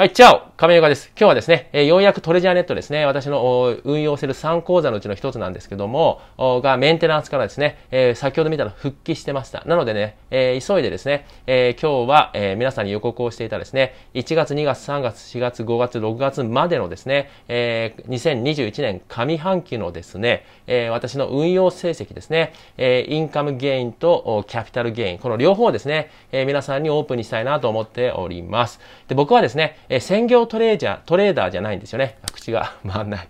はい、チャオ亀岡です。今日はですね、えー、ようやくトレジャーネットですね、私の運用する3講座のうちの1つなんですけども、がメンテナンスからですね、えー、先ほど見たら復帰してました。なのでね、えー、急いでですね、え今日は、え皆さんに予告をしていたですね、1月、2月、3月、4月、5月、6月までのですね、え2021年上半期のですね、え私の運用成績ですね、えインカムゲインとキャピタルゲイン、この両方ですね、え皆さんにオープンにしたいなと思っております。で僕はですね、え専業トレージャー、トレーダーじゃないんですよね。口が回んない。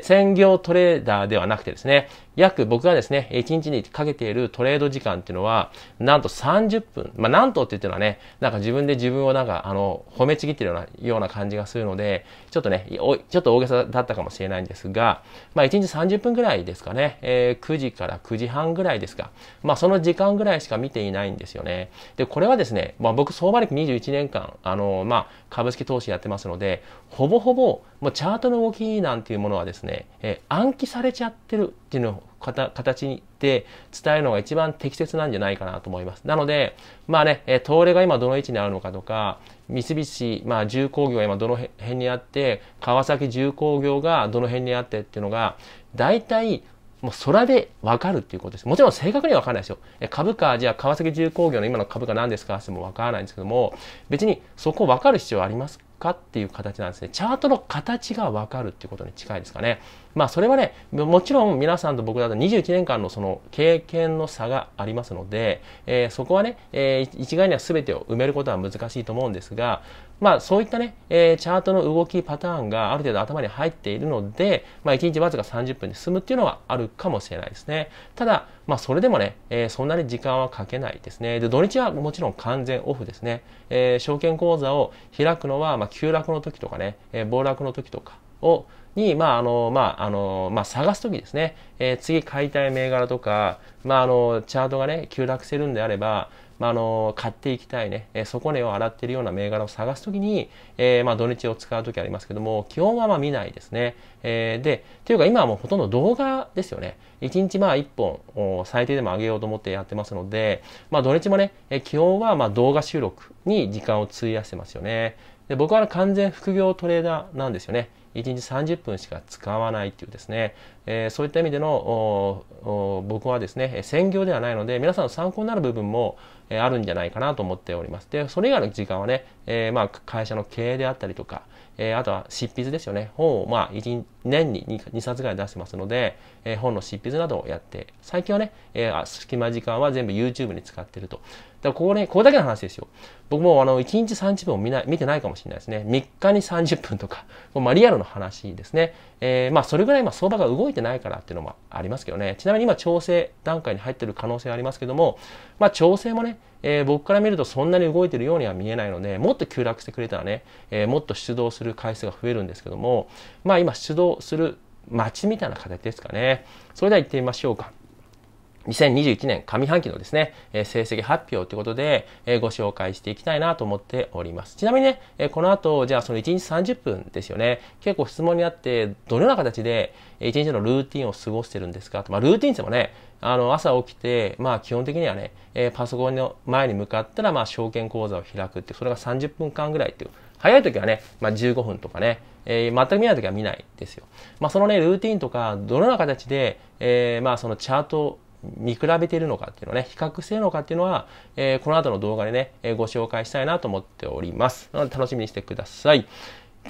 専業トレーダーではなくてですね、約僕がですね、1日にかけているトレード時間っていうのは、なんと30分。まあ、なんとって言ってるのはね、なんか自分で自分をなんか、あの、褒めちぎってるような、ような感じがするので、ちょっとね、ちょっと大げさだったかもしれないんですが、まあ、1日30分ぐらいですかね、えー、9時から9時半ぐらいですか。まあ、その時間ぐらいしか見ていないんですよね。で、これはですね、まあ、僕、相場歴21年間、あの、まあ、株式投資やってますので、ほぼほぼ、もうチャートの動きなんていうものはですねですね、えー、暗記されちゃってるっていうの形で伝えるのが一番適切なんじゃないかなと思います。なので、まあね、えー、東レが今どの位置にあるのかとか、三菱、まあ、重工業が今どの辺にあって、川崎重工業がどの辺にあってっていうのが、大体、もう空で分かるっていうことです。もちろん正確には分からないですよ。株価、じゃあ川崎重工業の今の株価何ですかっても分からないんですけども、別にそこ分かる必要ありますかっていう形なんですね。チャートの形が分かるっていうことに近いですかね。まあそれはね、もちろん皆さんと僕だと21年間のその経験の差がありますので、えー、そこはね、えー、一概には全てを埋めることは難しいと思うんですが、まあそういったね、えー、チャートの動きパターンがある程度頭に入っているので、まあ1日わずか30分で済むっていうのはあるかもしれないですね。ただ、まあそれでもね、えー、そんなに時間はかけないですね。で、土日はもちろん完全オフですね。えー、証券口座を開くのは、まあ急落の時とかね、え暴落の時とかを、に、まあ、あの、まあ、あの、まあ、探す時ですね、えー、次買いたい銘柄とか、まあ、あの、チャートがね、急落するんであれば、まあ、あの買っていきたいね、え底根を洗っているような銘柄を探すときに、えー、まあ、土日を使うときありますけども、基本はま見ないですね。えー、で、というか今はもうほとんど動画ですよね。1日まあ1本最低でも上げようと思ってやってますので、まあ、土日もね、え基本はま動画収録に時間を費やしてますよね。で僕は完全副業トレーダーなんですよね。1日30分しか使わないっていうですね、えー、そういった意味での僕はですね専業ではないので皆さんの参考になる部分もあるんじゃないかなと思っております。で、それ以外の時間はね、えー、まあ会社の経営であったりとか、えー、あとは執筆ですよね。本をまあ1日年に 2, 2冊ぐらい出してますので、えー、本の執筆などをやって、最近はね、えー、隙間時間は全部 YouTube に使ってると。だからここね、これだけの話ですよ。僕もあの、1日30分を見ない見てないかもしれないですね。3日に30分とか、まあリアルの話ですね。えー、まあそれぐらい今相場が動いてないからっていうのもありますけどね。ちなみに今調整段階に入ってる可能性はありますけども、まあ調整もね、えー、僕から見るとそんなに動いてるようには見えないので、もっと急落してくれたらね、えー、もっと出動する回数が増えるんですけども、まあ今出動する街みたいな形ですかね。それでは行ってみましょうか。2021年上半期のですね、え成績発表ということで、えご紹介していきたいなと思っております。ちなみにね、えこの後、じゃあその1日30分ですよね。結構質問にあって、どのような形で1日のルーティンを過ごしてるんですかと。まあ、ルーティンってもね、あの、朝起きて、まあ基本的にはね、えパソコンの前に向かったら、まあ証券口座を開くって、それが30分間ぐらいっていう。早い時はね、まあ15分とかね、えー、全く見ないときは見ないですよ。まあ、そのね、ルーティンとか、どのような形で、えー、まあ、そのチャート、見比べているのかっていうのね、比較しているのかっていうのは、えー、この後の動画でね、えー、ご紹介したいなと思っております。なので楽しみにしてください。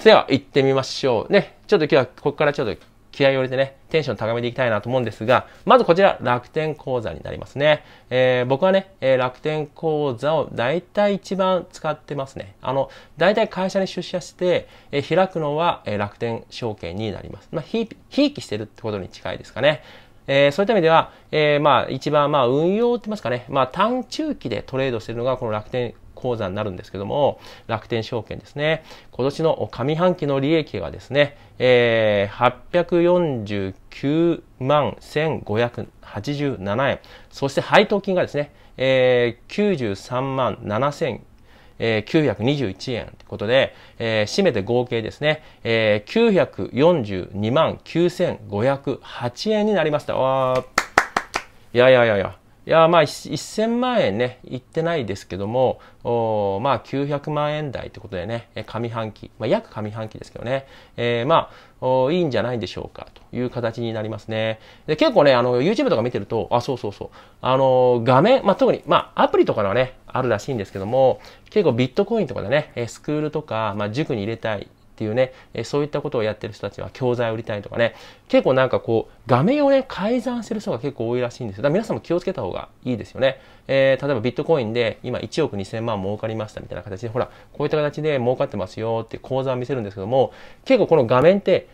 では、行ってみましょう。ね、ちょっと今日はここからちょっと気合を入れてね、テンション高めていきたいなと思うんですが、まずこちら、楽天講座になりますね。えー、僕はね、えー、楽天講座を大体一番使ってますね。あの、大体会社に出社して、えー、開くのは、え楽天証券になります。まあ、ひ、ひいきしてるってことに近いですかね。えー、そういった意味では、えー、まあ一番まあ運用って言いますかね、まあ、短中期でトレードしてるのがこの楽天口座になるんですけども、楽天証券ですね。今年の上半期の利益がですね、えー、849万1587円。そして配当金がですね、えー、93万7千0 0えー、921円ということで、えー、締めて合計ですね、えー、942万9508円になりました。わー。いやいやいやいや。いやまあ1000万円ねいってないですけどもまあ900万円台ってことでね上半期、まあ、約上半期ですけどね、えー、まあいいんじゃないでしょうかという形になりますねで結構ねあの YouTube とか見てるとあそうそうそうあの画面、まあ、特に、まあ、アプリとかのねあるらしいんですけども結構ビットコインとかでねスクールとか、まあ、塾に入れたいっていうね、えそういったことをやってる人たちは教材を売りたいとかね、結構なんかこう、画面をね、改ざんしてる人が結構多いらしいんですよ。だから皆さんも気をつけた方がいいですよね。えー、例えばビットコインで今1億2000万儲かりましたみたいな形で、ほら、こういった形で儲かってますよって講座を見せるんですけども、結構この画面って、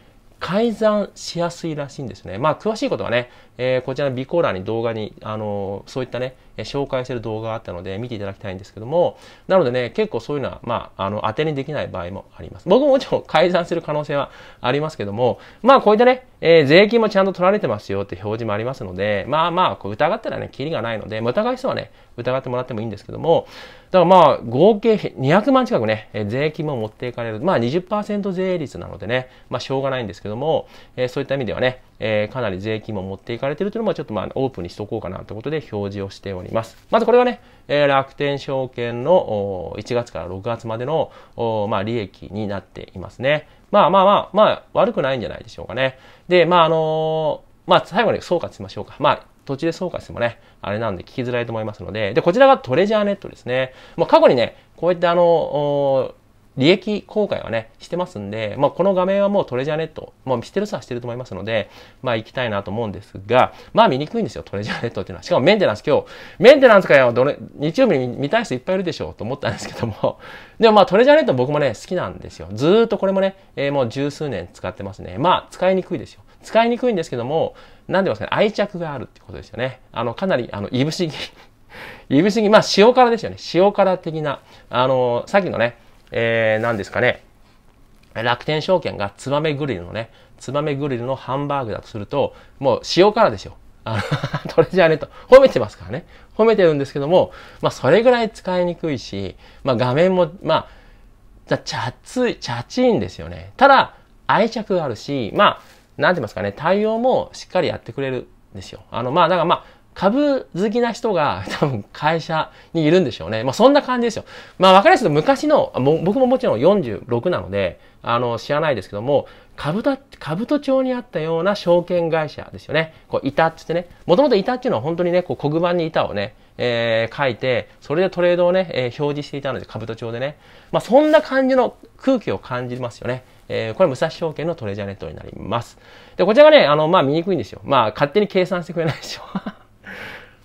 改ざんしやすいらしいんですね。まあ、詳しいことはね、えー、こちらの備考欄に動画に、あのそういったね、紹介してる動画があったので見ていただきたいんですけども、なのでね、結構そういうのは、まあ、あの、当てにできない場合もあります。僕ももちろん改ざんする可能性はありますけども、まあ、こういったね、えー、税金もちゃんと取られてますよって表示もありますので、まあまあ、こう疑ったらね、キリがないので、疑い人はね、疑ってもらってもいいんですけども、だからまあ、合計200万近くね、えー、税金も持っていかれる。まあ20%税率なのでね、まあしょうがないんですけども、えー、そういった意味ではね、えー、かなり税金も持っていかれてるというのもちょっとまあオープンにしとこうかなということで表示をしております。まずこれはね、えー、楽天証券の1月から6月までのまあ利益になっていますね。まあまあまあ、まあ悪くないんじゃないでしょうかね。で、まああのー、まあ最後に総括しましょうか。まあ途中で総括してもね、あれなんで聞きづらいと思いますので、で、こちらがトレジャーネットですね。ま過去にね、こういったあの、利益公開はね、してますんで、まあ、この画面はもうトレジャーネット、もうしてる人はしてると思いますので、まあ、行きたいなと思うんですが、まあ、見にくいんですよ、トレジャーネットっていうのは。しかもメンテナンス今日、メンテナンスかよ、どれ、日曜日に見たい人いっぱいいるでしょうと思ったんですけども、でもまあ、トレジャーネット僕もね、好きなんですよ。ずーっとこれもね、えー、もう十数年使ってますね。まあ、使いにくいですよ。使いにくいんですけども、なんでますかね、愛着があるってことですよね。あの、かなり、あの、いぶしぎ、いぶしぎ、まあ、塩辛ですよね。塩辛的な、あの、さっきのね、えー、何ですかね、楽天証券がツバメグリルのね、ツバメグリルのハンバーグだとすると、もう塩辛ですよ。あのこれじゃねと。褒めてますからね。褒めてるんですけども、まあそれぐらい使いにくいし、まあ画面も、まあ、ゃャつい、ちゃちいんですよね。ただ、愛着があるし、まあ、なんて言いますかね、対応もしっかりやってくれるんですよ。あの、まあ、だからまあ、株好きな人が 多分会社にいるんでしょうね。まあそんな感じですよ。まあわかりやすく昔の僕ももちろん46なので、あの、知らないですけども、株と、株と町にあったような証券会社ですよね。こう、板っつってね。もともと板っていうのは本当にね、こう黒板に板をね、えー、書いて、それでトレードをね、えー、表示していたので、株と町でね。まあそんな感じの空気を感じますよね。えー、これ武蔵証券のトレジャーネットになります。で、こちらがね、あの、まあ見にくいんですよ。まあ勝手に計算してくれないでしょ。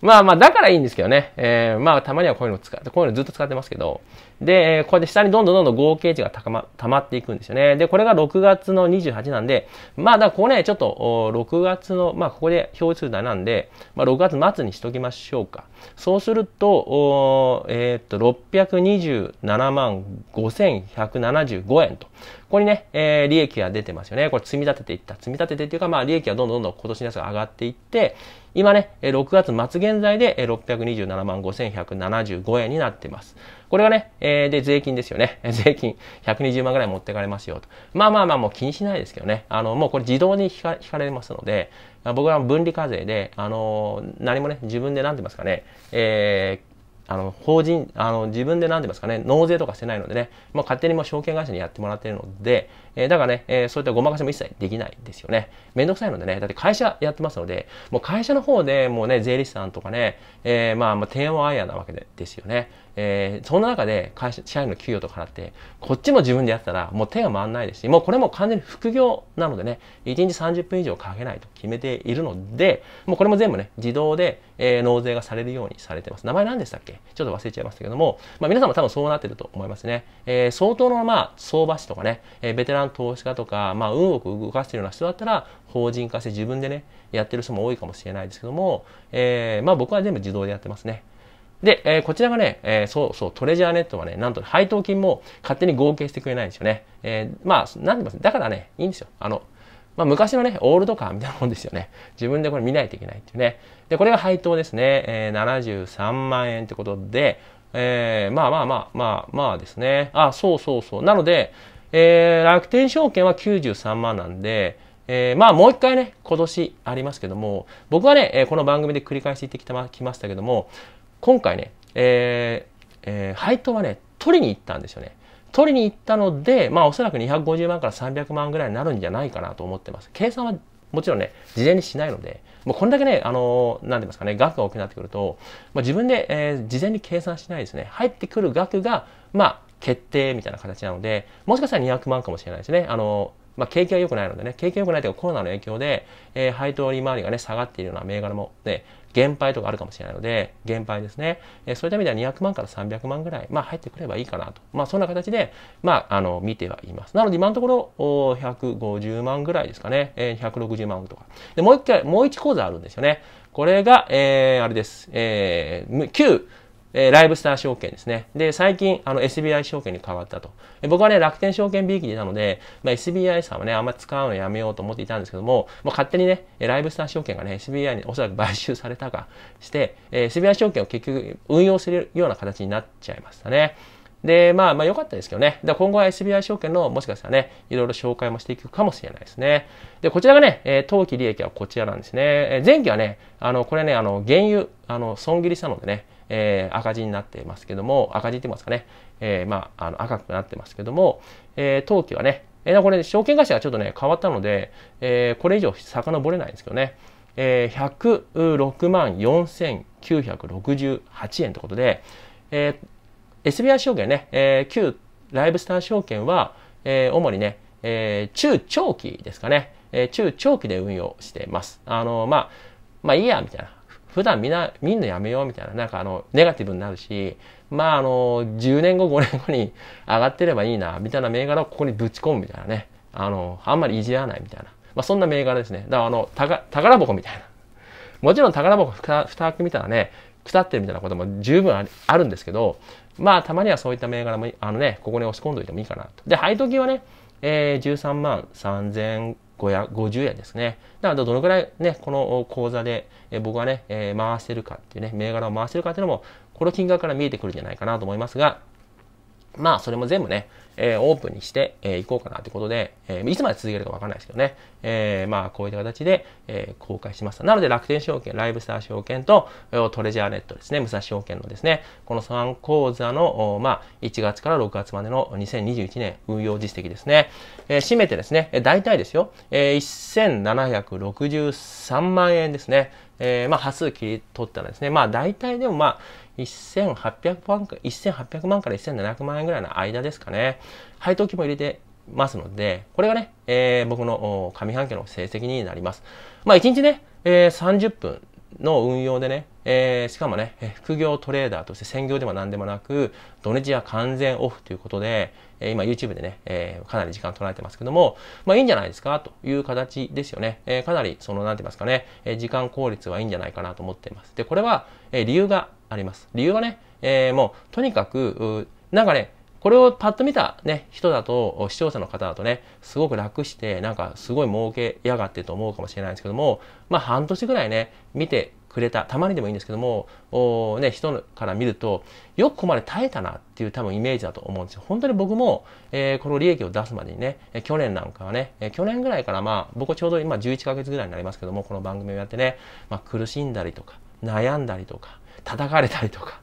まあまあ、だからいいんですけどね。えー、まあ、たまにはこういうの使って、こういうのずっと使ってますけど、で、こうやって下にどんどんどんどん合計値が高ま、溜まっていくんですよね。で、これが6月の28なんで、まあ、だここね、ちょっと、6月の、まあ、ここで表示するだなんで、まあ、6月末にしときましょうか。そうすると、えー、っと、627万5175円と。ここにね、えー、利益が出てますよね。これ積み立てていった。積み立ててっていうか、まあ、利益がどんどんどんどん今年のやつが上がっていって、今ね、6月末現在で627万5175円になってます。これがね、えー、で、税金ですよね。税金120万ぐらい持ってかれますよと。まあまあまあ、もう気にしないですけどね。あの、もうこれ自動に引か引かれますので、僕は分離課税で、あの、何もね、自分で何て言いますかね、えーあの、法人、あの、自分で何て言いますかね、納税とかしてないのでね、まあ、勝手にもう証券会社にやってもらってるので、えー、だからね、えー、そういったごまかしも一切できないですよね。めんどくさいのでね、だって会社やってますので、もう会社の方でもうね、税理士さんとかね、えー、まあ、まあ、温アイアンなわけでですよね。えー、そんな中で会社、社員の給与とか払って、こっちも自分でやったらもう手が回んないですし、もうこれも完全に副業なのでね、1日30分以上かけないと決めているので、もうこれも全部ね、自動で、えー、納税がされるようにされてます。名前何でしたっけちょっと忘れちゃいましたけども、まあ、皆さんも多分そうなってると思いますね。えー、相当の、まあ、相場師とかね、えー、ベテラン投資家とか、まあ、運を動かしてるような人だったら、法人化して自分でね、やってる人も多いかもしれないですけども、えー、まあ、僕は全部自動でやってますね。で、えー、こちらがね、えー、そうそう、トレジャーネットはね、なんと配当金も勝手に合計してくれないんですよね。えー、まあ、なんでもだからね、いいんですよ。あの、まあ、昔のね、オールドカーみたいなもんですよね。自分でこれ見ないといけないっていうね。で、これが配当ですね。えー、73万円ってことで、えー、まあまあまあ、まあまあですね。あ、そうそうそう。なので、えー、楽天証券は93万なんで、えー、まあもう一回ね、今年ありますけども、僕はね、えー、この番組で繰り返して言ってきましたけども、今回ね、えーえー、配当はね、取りに行ったんですよね。取りに行ったので、まあおそらく250万から300万ぐらいになるんじゃないかなと思ってます。計算はもちろんね、事前にしないので、もうこれだけね、あの、なんて言いますかね、額が大きくなってくると、まあ、自分で、えー、事前に計算しないですね。入ってくる額が、まあ、決定みたいな形なので、もしかしたら200万かもしれないですね。あの、まあ、景気が良くないのでね、景気が良くないというかコロナの影響で、えー、配当利回りがね、下がっているような銘柄も、ね、減配とかあるかもしれないので、減配ですね。えー、そういった意味では200万から300万ぐらい、まあ、入ってくればいいかなと。まあ、そんな形で、まあ、あの、見てはいます。なので、今のところ、お150万ぐらいですかね。えー、160万とか。で、もう一回、もう一講座あるんですよね。これが、えー、あれです。えー、旧、えー、ライブスター証券ですね。で、最近、あの、SBI 証券に変わったと。え僕はね、楽天証券 B 期にいたので、まあ、SBI さんはね、あんま使うのやめようと思っていたんですけども、もう勝手にね、ライブスター証券がね、SBI におそらく買収されたかして、えー、SBI 証券を結局運用するような形になっちゃいましたね。で、まあ、まあ良かったですけどね。で、今後は SBI 証券の、もしかしたらね、いろいろ紹介もしていくかもしれないですね。で、こちらがね、えー、当期利益はこちらなんですね。えー、前期はね、あの、これね、あの、原油、あの、損切りしたのでね、えー、赤字になってますけども、赤字って言いますかね、えー、まあ、あの赤くなってますけども、えー、当期はね、えー、これ、証券会社がちょっとね、変わったので、えー、これ以上遡れないんですけどね、えー、106万4968円ということで、えー、SBI 証券ね、えー、旧ライブスター証券は、えー、主にね、えー、中長期ですかね、えー、中長期で運用してます。あのー、まあ、まあいいや、みたいな。普段みんな、見んのやめようみたいな、なんかあの、ネガティブになるし、まああの、10年後、5年後に上がってればいいな、みたいな銘柄をここにぶち込むみたいなね。あの、あんまりいじらないみたいな。まあそんな銘柄ですね。だからあの、宝箱みたいな。もちろん宝箱蓋開けみたらね、腐ってるみたいなことも十分あるんですけど、まあたまにはそういった銘柄も、あのね、ここに押し込んどいてもいいかなと。で、配当金はね、えー、13万3000 50円ですね。なので、どのぐらいね、この口座で僕はね、え回してるかっていうね、銘柄を回せるかっていうのも、この金額から見えてくるんじゃないかなと思いますが、まあ、それも全部ね、えー、オープンにしてい、えー、こうかなということで、えー、いつまで続けるかわからないですけどね、えー、まあ、こういった形で、えー、公開しました。なので、楽天証券、ライブスター証券と、トレジャーネットですね、武蔵証券のですね、この3講座の、まあ、1月から6月までの2021年運用実績ですね、えー、締めてですね、大体ですよ、えー、1763万円ですね、えー、まあ、端数切り取ったらですね、まあ、大体でもまあ、1800万か1800万から1700万円ぐらいの間ですかね配当金も入れてますのでこれがね、えー、僕の上半期の成績になりますまあ1日ね、えー、30分の運用でね、えー、しかもね、副業トレーダーとして専業でも何でもなく、土日は完全オフということで、え今 YouTube でね、えー、かなり時間取られてますけども、まあいいんじゃないですかという形ですよね。えー、かなりその、なんて言いますかね、え時間効率はいいんじゃないかなと思っています。で、これは、え理由があります。理由はね、えー、もう、とにかく、なんかね、これをパッと見たね、人だと、視聴者の方だとね、すごく楽して、なんかすごい儲けやがってと思うかもしれないんですけども、まあ半年ぐらいね、見てくれた、たまにでもいいんですけども、おね、人から見ると、よくここまで耐えたなっていう多分イメージだと思うんですよ。本当に僕も、えー、この利益を出すまでにね、え去年なんかはね、え去年ぐらいからまあ、僕ちょうど今11ヶ月ぐらいになりますけども、この番組をやってね、まあ苦しんだりとか、悩んだりとか、叩かれたりとか、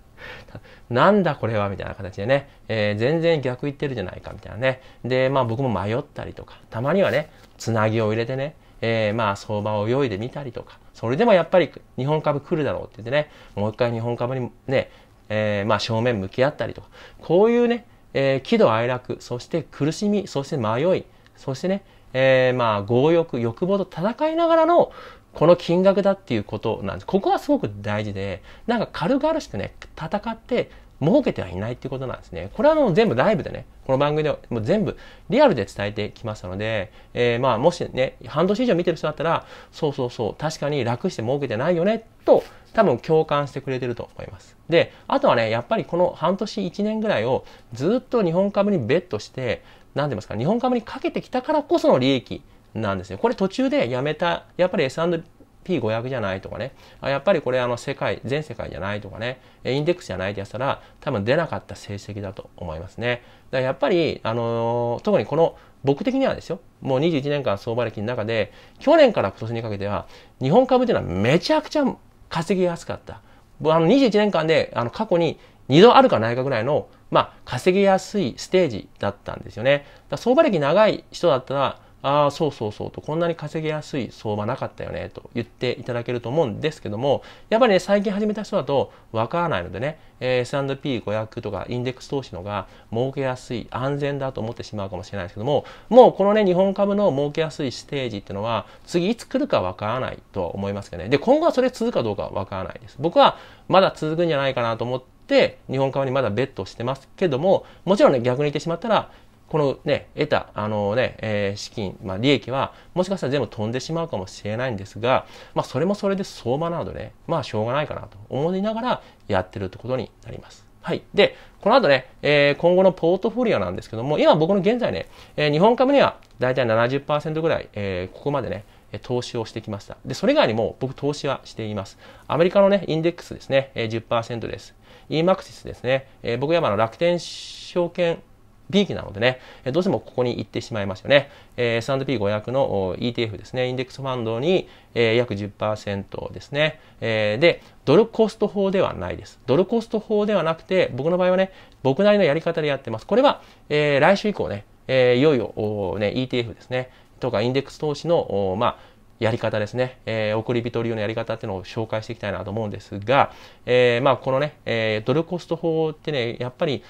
なんだこれはみたいな形でね、えー、全然逆言ってるじゃないかみたいなね。で、まあ僕も迷ったりとか、たまにはね、つなぎを入れてね、えー、まあ相場を泳いでみたりとか、それでもやっぱり日本株来るだろうって言ってね、もう一回日本株にね、えー、まあ正面向き合ったりとか、こういうね、えー、喜怒哀楽、そして苦しみ、そして迷い、そしてね、えー、まあ強欲、欲望と戦いながらのこの金額だっていうことなんです。ここはすごく大事で、なんか軽々しくね、戦って儲けてはいないっていうことなんですね。これはもう全部ライブでね、この番組でもう全部リアルで伝えてきましたので、えー、まあもしね、半年以上見てる人だったら、そうそうそう、確かに楽して儲けてないよね、と多分共感してくれてると思います。で、あとはね、やっぱりこの半年1年ぐらいをずっと日本株にベットして、何て言いますか、日本株にかけてきたからこその利益。なんですね。これ途中でやめた、やっぱり S&P500 じゃないとかね、やっぱりこれあの世界、全世界じゃないとかね、インデックスじゃないってやったら、多分出なかった成績だと思いますね。だからやっぱり、あのー、特にこの、僕的にはですよ、もう21年間相場歴の中で、去年から今年にかけては、日本株というのはめちゃくちゃ稼ぎやすかった。あの21年間であの過去に2度あるかないかぐらいの、まあ、稼ぎやすいステージだったんですよね。相場歴長い人だったら、ああ、そうそうそうと、こんなに稼げやすい相場なかったよね、と言っていただけると思うんですけども、やっぱりね、最近始めた人だとわからないのでね、え S&P500 とかインデックス投資のが儲けやすい、安全だと思ってしまうかもしれないですけども、もうこのね、日本株の儲けやすいステージっていうのは、次いつ来るかわからないとは思いますけどね。で、今後はそれ続くかどうかはわからないです。僕はまだ続くんじゃないかなと思って、日本株にまだベットしてますけども、もちろんね、逆に言ってしまったら、このね、得た、あのね、えー、資金、まあ、利益は、もしかしたら全部飛んでしまうかもしれないんですが、まあ、それもそれで相場なのでね、まあ、しょうがないかなと思いながらやってるってことになります。はい。で、この後ね、えー、今後のポートフォリオなんですけども、今僕の現在ね、えー、日本株にはだいたい70%ぐらい、えー、ここまでね、投資をしてきました。で、それ以外にも僕投資はしています。アメリカのね、インデックスですね、えー、10%です。e m a x i s ですね、えー、僕はあの楽天証券ー期なのでね、どうしてもここに行ってしまいますよね。えー、S&P500 の ETF ですね、インデックスファンドに、えー、約10%ですね、えー。で、ドルコスト法ではないです。ドルコスト法ではなくて、僕の場合はね、僕なりのやり方でやってます。これは、えー、来週以降ね、えー、いよいよ、ね、ETF ですね、とかインデックス投資の、まあ、やり方ですね、えー、送り人流のやり方っていうのを紹介していきたいなと思うんですが、えー、まあ、このね、えー、ドルコスト法ってね、やっぱり、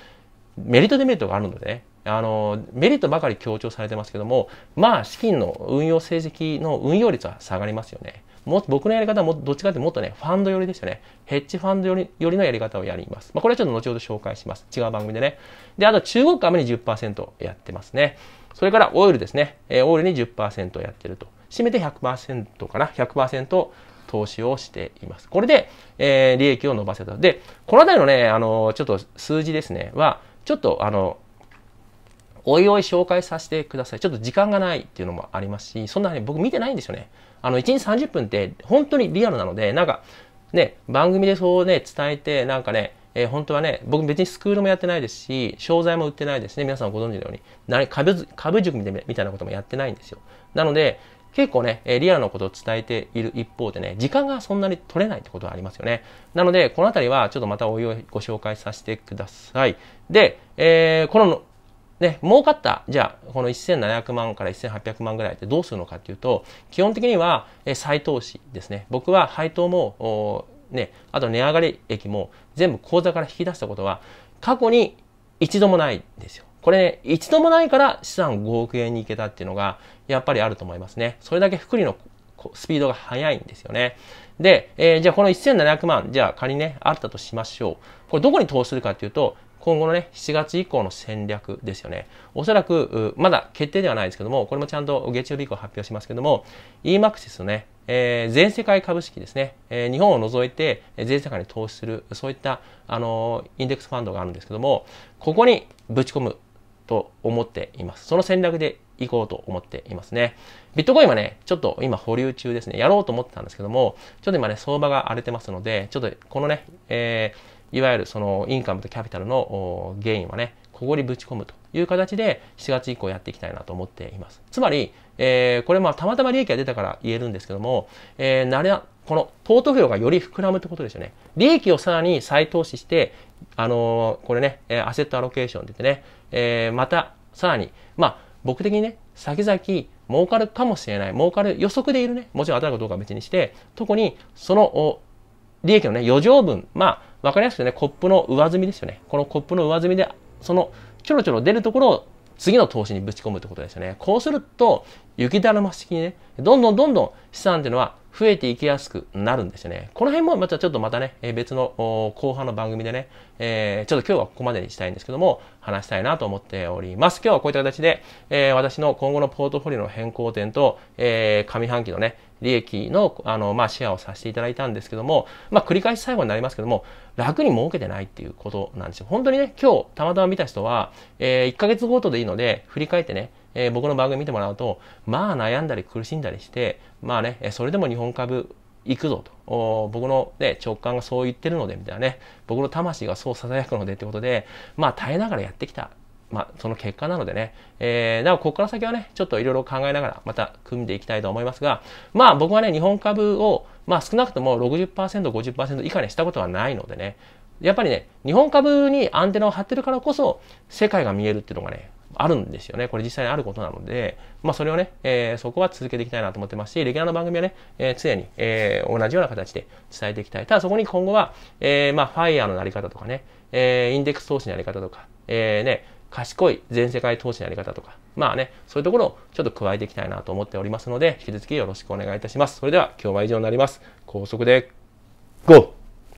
メリットデメリットがあるのでね、あの、メリットばかり強調されてますけども、まあ、資金の運用成績の運用率は下がりますよね。も僕のやり方はもどっちかってもっとね、ファンド寄りですよね。ヘッジファンド寄り寄りのやり方をやります。まあ、これはちょっと後ほど紹介します。違う番組でね。で、あと中国株に10%やってますね。それからオイルですね。えー、オイルに10%やってると。締めて100%かな。100%投資をしています。これで、えー、利益を伸ばせた。で、この辺りのね、あのちょっと数字ですね、は、ちょっとあのおいおい紹介させてください。ちょっと時間がないっていうのもありますし、そんなに僕見てないんですよね。あの、1日30分って本当にリアルなので、なんか、ね、番組でそうね、伝えて、なんかね、えー、本当はね、僕別にスクールもやってないですし、商材も売ってないですね。皆さんご存知のように。な株株塾みたいなこともやってないんですよ。なので、結構ね、リアルなことを伝えている一方でね、時間がそんなに取れないってことはありますよね。なので、このあたりはちょっとまたおいおいご紹介させてください。で、えー、このね、儲かった、じゃあ、この1700万から1800万ぐらいってどうするのかっていうと、基本的には、え再投資ですね。僕は配当も、ね、あと値上がり益も全部口座から引き出したことは、過去に一度もないんですよ。これ一度もないから資産5億円に行けたっていうのがやっぱりあると思いますね。それだけ福利のスピードが速いんですよね。で、えー、じゃあこの1700万、じゃあ仮にね、あったとしましょう。これどこに投資するかっていうと、今後のね、7月以降の戦略ですよね。おそらく、まだ決定ではないですけども、これもちゃんと月曜日以降発表しますけども、e m a x ですのね、えー、全世界株式ですね、えー、日本を除いて全世界に投資する、そういった、あのー、インデックスファンドがあるんですけども、ここにぶち込むと思っています。その戦略でいこうと思っていますね。ビットコインはね、ちょっと今保留中ですね。やろうと思ってたんですけども、ちょっと今ね、相場が荒れてますので、ちょっとこのね、えー、いわゆるそのインカムとキャピタルのゲインはね、ここにぶち込むという形で7月以降やっていきたいなと思っています。つまり、えー、これまあたまたま利益が出たから言えるんですけども、えー、なれこのポートフォリオがより膨らむってことですよね。利益をさらに再投資して、あのー、これね、えアセットアロケーションって言ってね、えー、またさらに、まあ、僕的にね、先々儲かるかもしれない、儲かる予測でいるね、もちろん当たるかどうかは別にして、特にその利益のね、余剰分、まあ、わかりやすくね、コップの上積みですよね。このコップの上積みで、そのちょろちょろ出るところを次の投資にぶち込むってことですよね。こうすると、雪だるま式にね、どんどんどんどん資産っていうのは増えていきやすくなるんですよね。この辺もまたちょっとまたね、え別の後半の番組でね、えー、ちょっと今日はここまでにしたいんですけども、話したいなと思っております。今日はこういった形で、えー、私の今後のポートフォリオの変更点と、えー、上半期のね、利益のあの、まあ、シェアをさせていただいたんですけども、まあ、繰り返し最後になりますけども、楽に儲けてないっていうことなんですよ。本当にね、今日たまたま見た人は、えー、1ヶ月ごとでいいので、振り返ってね、えー、僕の番組見てもらうと、まあ悩んだり苦しんだりして、まあね、それでも日本株行くぞと。僕の、ね、直感がそう言ってるので、みたいなね。僕の魂がそう囁くのでってことで、まあ耐えながらやってきたまあ、その結果なのでね、えー、なお、ここから先はね、ちょっといろいろ考えながら、また組んでいきたいと思いますが、まあ、僕はね、日本株を、まあ、少なくとも60%、50%以下にしたことはないのでね、やっぱりね、日本株にアンテナを張ってるからこそ、世界が見えるっていうのがね、あるんですよね。これ実際にあることなので、まあそれをね、えー、そこは続けていきたいなと思ってますし、レギュラーの番組はね、えー、常に、えー、同じような形で伝えていきたい。ただそこに今後は、えー、まあファイヤーのなり方とかね、えー、インデックス投資のやり方とか、えー、ね、賢い全世界投資のやり方とか、まあね、そういうところをちょっと加えていきたいなと思っておりますので、引き続きよろしくお願いいたします。それでは今日は以上になります。高速で GO!